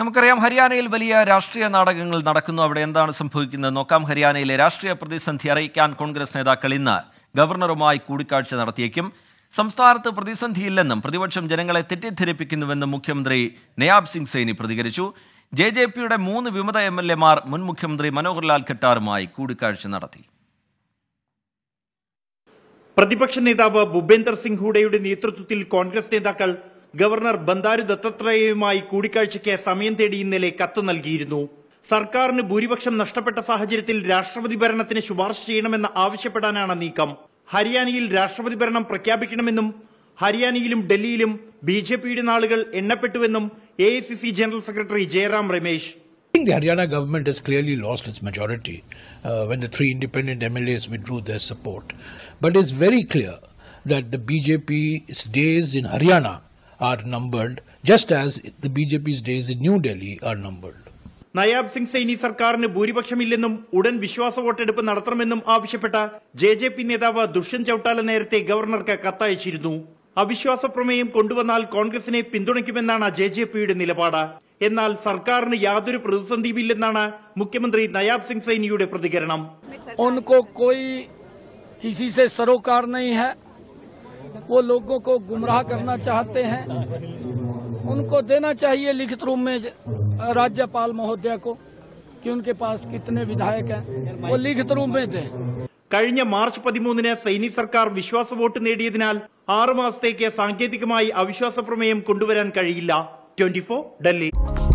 നമുക്കറിയാം ഹരിയാനയിൽ വലിയ രാഷ്ട്രീയ നാടകങ്ങൾ നടക്കുന്നു അവിടെ എന്താണ് സംഭവിക്കുന്നത് നോക്കാം ഹരിയാനയിലെ രാഷ്ട്രീയ പ്രതിസന്ധി അറിയിക്കാൻ കോൺഗ്രസ് നേതാക്കൾ ഇന്ന് ഗവർണറുമായി കൂടിക്കാഴ്ച നടത്തിയേക്കും സംസ്ഥാനത്ത് പ്രതിസന്ധിയില്ലെന്നും പ്രതിപക്ഷം ജനങ്ങളെ തെറ്റിദ്ധരിപ്പിക്കുന്നുവെന്നും മുഖ്യമന്ത്രി നയാബ് സിംഗ് സൈനി പ്രതികരിച്ചു ജെ ജെ പിയുടെ മൂന്ന് വിമത എം എൽ മാർ മുൻ മുഖ്യമന്ത്രി മനോഹർലാൽ ഖട്ടാറുമായി കൂടിക്കാഴ്ച നടത്തി പ്രതിപക്ഷ നേതാവ് ഭൂപേന്ദർ സിംഗ് ഹൂഡയുടെ നേതൃത്വത്തിൽ കോൺഗ്രസ് നേതാക്കൾ ഗവർണർ ബന്ദാരു ദത്താത്രേയയുമായി കൂടിക്കാഴ്ചയ്ക്ക് സമയം തേടി ഇന്നലെ കത്ത് നൽകിയിരുന്നു സർക്കാരിന് ഭൂരിപക്ഷം നഷ്ടപ്പെട്ട സാഹചര്യത്തിൽ രാഷ്ട്രപതി ഭരണത്തിന് ശുപാർശ ചെയ്യണമെന്ന് ആവശ്യപ്പെടാനാണ് നീക്കം ഹരിയാനയിൽ രാഷ്ട്രപതി ഭരണം പ്രഖ്യാപിക്കണമെന്നും ഹരിയാനയിലും ഡൽഹിയിലും ബി ജെ പിയുടെ നാളുകൾ എണ്ണപ്പെട്ടുവെന്നും A I C C general secretary Jairam Ramesh The Haryana government has clearly lost its majority uh, when the three independent MLAs withdrew their support. But it's very clear that the BJP's days in Haryana are numbered, just as the BJP's days in New Delhi are numbered. Nayab Singh Saini സർക്കാരിന് ഭൂരിപക്ഷമില്ലെന്നും ഉടൻ വിശ്വാസ വോട്ടെടുപ്പ് നടത്തണമെന്നും ആവശ്യപ്പെട്ട J J P നേതാവ് ദുഷ്യന്ത് ചൌട്ടാല നേരത്തെ ഗവർണർക്ക് കത്തയച്ചിരുന്നു അവിശ്വാസ പ്രമേയം കൊണ്ടുവന്നാൽ കോൺഗ്രസിനെ പിന്തുണയ്ക്കുമെന്നാണ് ജെ ജെ പിയുടെ നിലപാട് എന്നാൽ സർക്കാരിന് യാതൊരു പ്രതിസന്ധിയും ഇല്ലെന്നാണ് മുഖ്യമന്ത്രി നയാബ് സിംഗ് സൈനിയുടെ പ്രതികരണം वो लोगों को गुमराह करना चाहते हैं उनको देना चाहिए लिखित रूप में राज्यपाल महोदय को कि उनके पास कितने विधायक हैं वो लिखित रूप में दें कई मार्च पति सैनी सरकार विश्वास वोट ने आरुमा सांकेतिक अविश्वास प्रमेय को